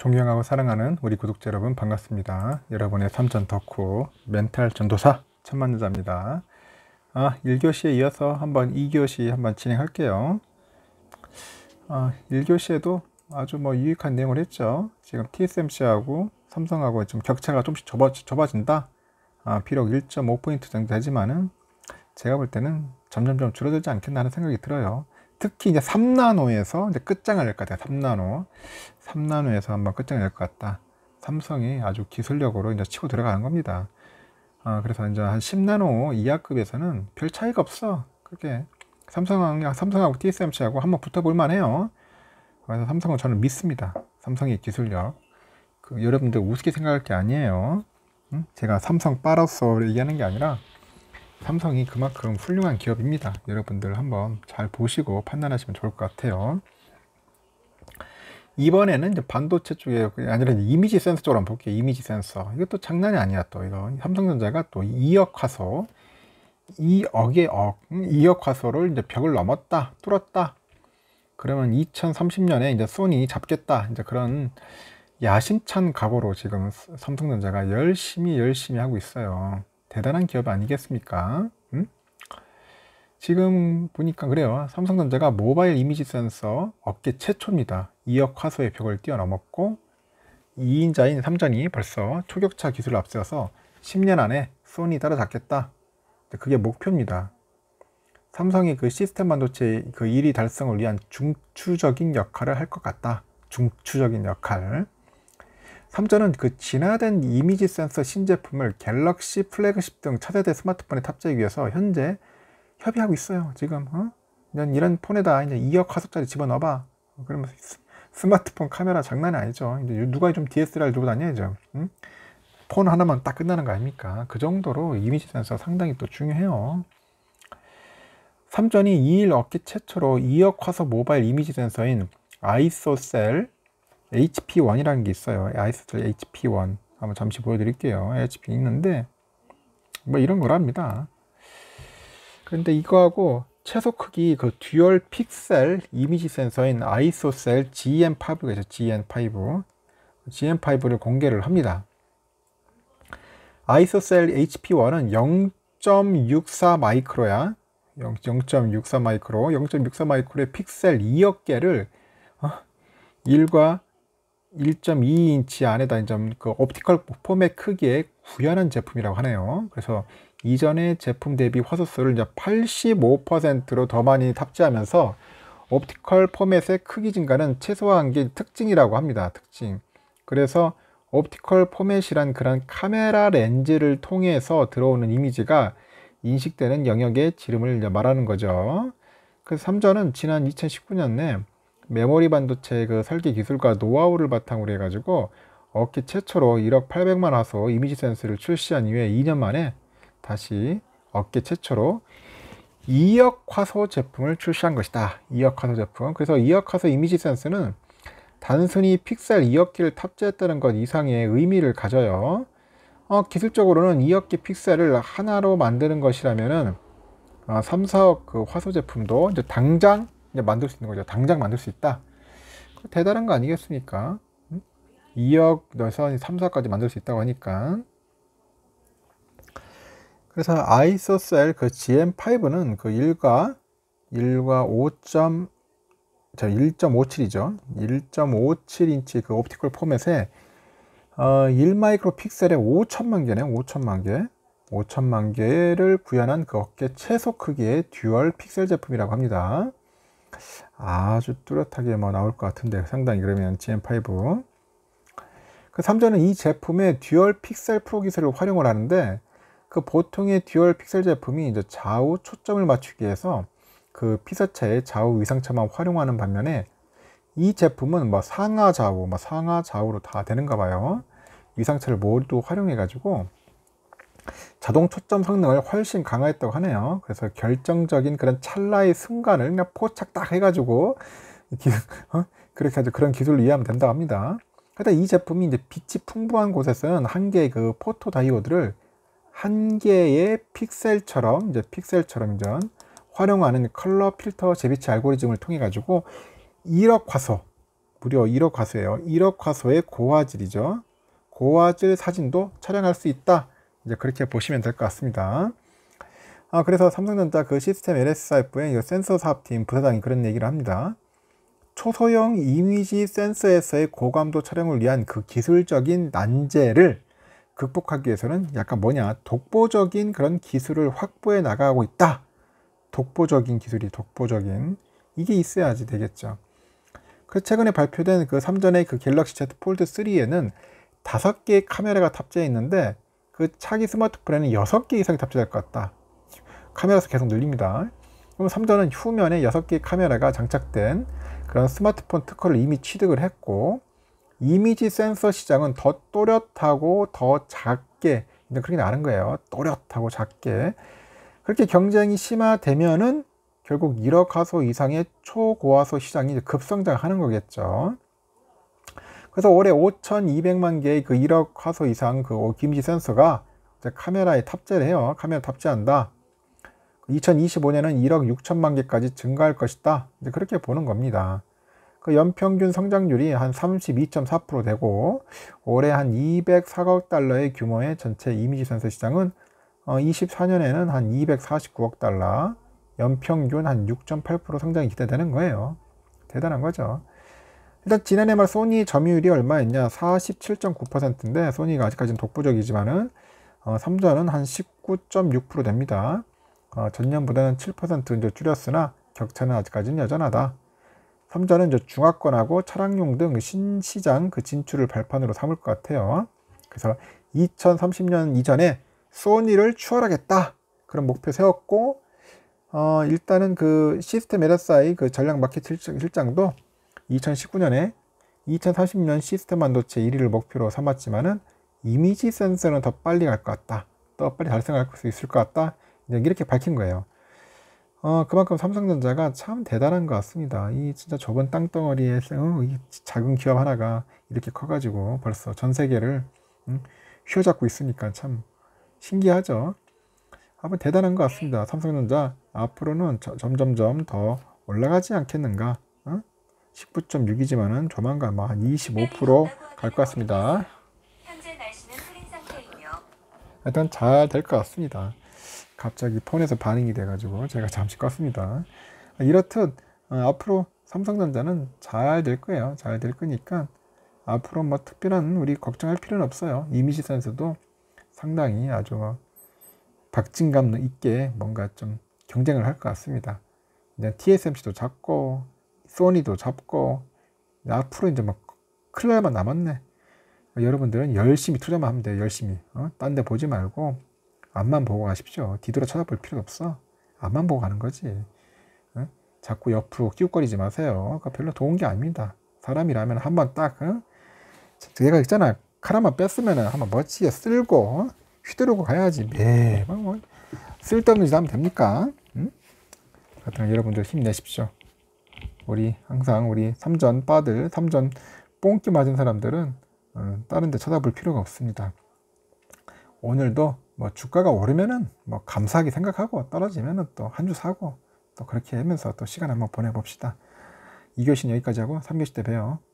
존경하고 사랑하는 우리 구독자 여러분 반갑습니다. 여러분의 삼전 덕후 멘탈 전도사 천만여자입니다. 아, 1교시에 이어서 한번 2교시 한번 진행할게요. 아, 1교시에도 아주 뭐 유익한 내용을 했죠. 지금 TSMC하고 삼성하고 지 격차가 좀씩 좁아, 좁아진다. 아, 비록 1.5포인트 정도 되지만은 제가 볼 때는 점점점 줄어들지 않겠나 하는 생각이 들어요. 특히 이제 3나노에서 이제 끝장을 낼것 같아요. 3나노. 3나노에서 한번 끝장낼 것 같다. 삼성이 아주 기술력으로 이제 치고 들어가는 겁니다. 아, 그래서 이제 한 10나노 이하급에서는 별 차이가 없어. 그게 렇 삼성하고, 삼성하고 TSMC하고 한번 붙어볼만 해요. 그래서 삼성은 저는 믿습니다. 삼성의 기술력. 그, 여러분들 우습게 생각할 게 아니에요. 응? 제가 삼성 빠로서 얘기하는 게 아니라 삼성이 그만큼 훌륭한 기업입니다. 여러분들 한번 잘 보시고 판단하시면 좋을 것 같아요. 이번에는 이제 반도체 쪽에 아니라 이미지 센서 쪽으로 한번 볼게요. 이미지 센서. 이것도 장난이 아니야 또 이거. 삼성전자가 또 2억 화소 2억의 억 2억 화소를 이제 벽을 넘었다. 뚫었다. 그러면 2030년에 이제 소니 잡겠다. 이제 그런 야심찬 각오로 지금 삼성전자가 열심히 열심히 하고 있어요. 대단한 기업 아니겠습니까? 응? 지금 보니까 그래요. 삼성전자가 모바일 이미지 센서 업계 최초입니다. 2억 화소의 벽을 뛰어넘었고 2인자인 삼전이 벌써 초격차 기술을 앞세워서 10년 안에 소니 따라잡겠다. 그게 목표입니다. 삼성이 그 시스템 반도체 그 1위 달성을 위한 중추적인 역할을 할 것 같다. 중추적인 역할. 삼전은 그 진화된 이미지 센서 신제품을 갤럭시, 플래그십 등 차세대 스마트폰에 탑재하기 위해서 현재 협의하고 있어요. 지금 어? 난 이런 폰에다 이제 2억 화소짜리 집어넣어봐. 그러면 스마트폰 카메라 장난이 아니죠. 이제 누가 좀 DSLR 들고 다녀야죠. 응? 폰 하나만 딱 끝나는 거 아닙니까? 그 정도로 이미지 센서 상당히 또 중요해요. 삼전이 2일 업계 최초로 2억 화소 모바일 이미지 센서인 아이소셀 HP1이라는 게 있어요. 아이소셀 HP1. 한번 잠시 보여드릴게요. HP 있는데, 뭐 이런 거랍니다. 근데 이거하고 최소 크기 그 듀얼 픽셀 이미지 센서인 아이소셀 GM5에서 GN5 GM5를 공개를 합니다. 아이소셀 HP1은 0.64 마이크로야. 0.64 마이크로, 0.64 마이크로의 픽셀 2억 개를 1과 1.2인치 안에다 이제 그 옵티컬 포맷 크기에 구현한 제품이라고 하네요. 그래서 이전의 제품 대비 화소수를 85%로 더 많이 탑재하면서 옵티컬 포맷의 크기 증가는 최소화한 게 특징이라고 합니다. 특징. 그래서 옵티컬 포맷이란 그런 카메라 렌즈를 통해서 들어오는 이미지가 인식되는 영역의 지름을 말하는 거죠. 그래서 3전은 지난 2019년에 메모리 반도체 그 설계 기술과 노하우를 바탕으로 해가지고 어깨 최초로 1억 8 0 0만 화소 이미지 센스를 출시한 이후에 2년 만에 다시 업계 최초로 2억 화소 제품을 출시한 것이다. 2억 화소 제품. 그래서 2억 화소 이미지 센서는 단순히 픽셀 2억기를 탑재했다는 것 이상의 의미를 가져요. 어, 기술적으로는 2억기 픽셀을 하나로 만드는 것이라면 어, 3, 4억 그 화소 제품도 이제 당장 이제 만들 수 있는 거죠. 당장 만들 수 있다. 대단한 거 아니겠습니까? 2억 3, 4까지 만들 수 있다고 하니까 그래서 아이소셀 그 GM5는 그 1과 1과 5. 1.57이죠. 1.57인치 그 옵티컬 포맷에 어, 1마이크로 픽셀에 5천만 개네. 5천만 개. 5천만 개를 구현한 그 어깨 최소 크기의 듀얼 픽셀 제품이라고 합니다. 아주 뚜렷하게 뭐 나올 것 같은데 상당히 그러면 GM5 그 3전은 이제품의 듀얼 픽셀 프로 기술을 활용을 하는데 그 보통의 듀얼 픽셀 제품이 이제 좌우 초점을 맞추기 위해서 그 피서체의 좌우 위상차만 활용하는 반면에 이 제품은 뭐 상하 좌우, 뭐 상하 좌우로 다 되는가 봐요. 위상차를 모두 활용해 가지고 자동 초점 성능을 훨씬 강화했다고 하네요. 그래서 결정적인 그런 찰나의 순간을 그냥 포착 딱 해가지고 어? 그렇게 해서 그런 기술로 이해하면 된다고 합니다. 일단 이 제품이 이제 빛이 풍부한 곳에서는 한 개의 그 포토 다이오드를 한 개의 픽셀처럼 이제 픽셀처럼 이전 활용하는 컬러 필터 재배치 알고리즘을 통해 가지고 1억 화소 무려 1억 화소예요. 1억 화소의 고화질이죠. 고화질 사진도 촬영할 수 있다. 이제 그렇게 보시면 될 것 같습니다. 아, 그래서 삼성전자 그 시스템 LSF의 센서 사업팀 부사장이 그런 얘기를 합니다. 초소형 이미지 센서에서의 고감도 촬영을 위한 그 기술적인 난제를 극복하기 위해서는 약간 뭐냐 독보적인 그런 기술을 확보해 나가고 있다. 독보적인 기술이 독보적인 이게 있어야지 되겠죠. 그 최근에 발표된 그3전의그 갤럭시 Z 폴드 3에는 다섯 개의 카메라가 탑재해 있는데 그 차기 스마트폰에는 여섯 개 이상이 탑재될 것 같다. 카메라에 계속 늘립니다. 그럼 3전은 후면에 여섯 개의 카메라가 장착된 그런 스마트폰 특허를 이미 취득을 했고 이미지 센서 시장은 더 또렷하고 더 작게 그렇게 나는 거예요. 또렷하고 작게 그렇게 경쟁이 심화되면은 결국 1억 화소 이상의 초고화소 시장이 급성장하는 거겠죠. 그래서 올해 5,200만 개의 그 1억 화소 이상 그 김지 어, 센서가 카메라에 탑재를 해요. 카메라 탑재한다. 2025년은 1억 6천만 개까지 증가할 것이다. 이제 그렇게 보는 겁니다. 그 연평균 성장률이 한 32.4% 되고 올해 한 204억 달러의 규모의 전체 이미지 전세 시장은 어, 24년에는 한 249억 달러 연평균 한 6.8% 성장이 기대되는 거예요. 대단한 거죠. 일단 지난해 말 소니 점유율이 얼마였냐? 47.9%인데 소니가 아직까지는 독보적이지만은 어, 삼전은 한 19.6% 됩니다. 어, 전년보다는 7% 이제 줄였으나 격차는 아직까지는 여전하다. 삼자는 이제 중화권하고 차량용 등 신시장 그 진출을 발판으로 삼을 것 같아요. 그래서 2030년 이전에 소니를 추월하겠다 그런 목표 세웠고 어, 일단은 그 시스템 LSI 그 전략 마켓 실장도 2019년에 2030년 시스템 반도체 1위를 목표로 삼았지만은 이미지 센서는 더 빨리 갈 것 같다. 더 빨리 달성할 수 있을 것 같다. 이렇게 밝힌 거예요. 어, 그만큼 삼성전자가 참 대단한 것 같습니다. 이 진짜 좁은 땅덩어리에 어, 이 작은 기업 하나가 이렇게 커가지고 벌써 전 세계를 음, 휘어잡고 있으니까 참 신기하죠. 한번 대단한 것 같습니다. 삼성전자 앞으로는 저, 점점점 더 올라가지 않겠는가? 어? 19.6이지만은 조만간 뭐한25%갈 것 같습니다. 일단 잘 될 것 같습니다. 갑자기 폰에서 반응이 돼가지고 제가 잠시 껐습니다. 이렇듯 어, 앞으로 삼성전자는 잘 될 거예요. 잘 될 거니까 앞으로 뭐 특별한 우리 걱정할 필요는 없어요. 이미지 센서도 상당히 아주 박진감 있게 뭔가 좀 경쟁을 할 것 같습니다. 이제 TSMC도 잡고 소니도 잡고 앞으로 이제 막 뭐 클라이만 남았네. 여러분들은 열심히 투자만 하면 돼요. 열심히. 어? 딴 데 보지 말고 앞만 보고 가십시오. 뒤돌아 쳐다볼 필요도 없어. 앞만 보고 가는 거지. 응? 자꾸 옆으로 끼웃거리지 마세요. 그 별로 도은게 아닙니다. 사람이라면 한 번 딱, 응? 제가 있잖아. 카라만 뺐으면 한번 멋지게 쓸고, 휘두르고 가야지. 매 예. 뭐, 뭐, 쓸데없는 짓 하면 됩니까? 응? 하여튼 여러분들 힘내십시오. 우리 항상 우리 삼전 빠들, 삼전 뽕끼 맞은 사람들은 어, 다른 데 쳐다볼 필요가 없습니다. 오늘도 뭐 주가가 오르면은 뭐 감사하게 생각하고 떨어지면은 또 한 주 사고 또 그렇게 하면서 또 시간 한번 보내봅시다. 2교시 여기까지 하고 3교시 때 봬요.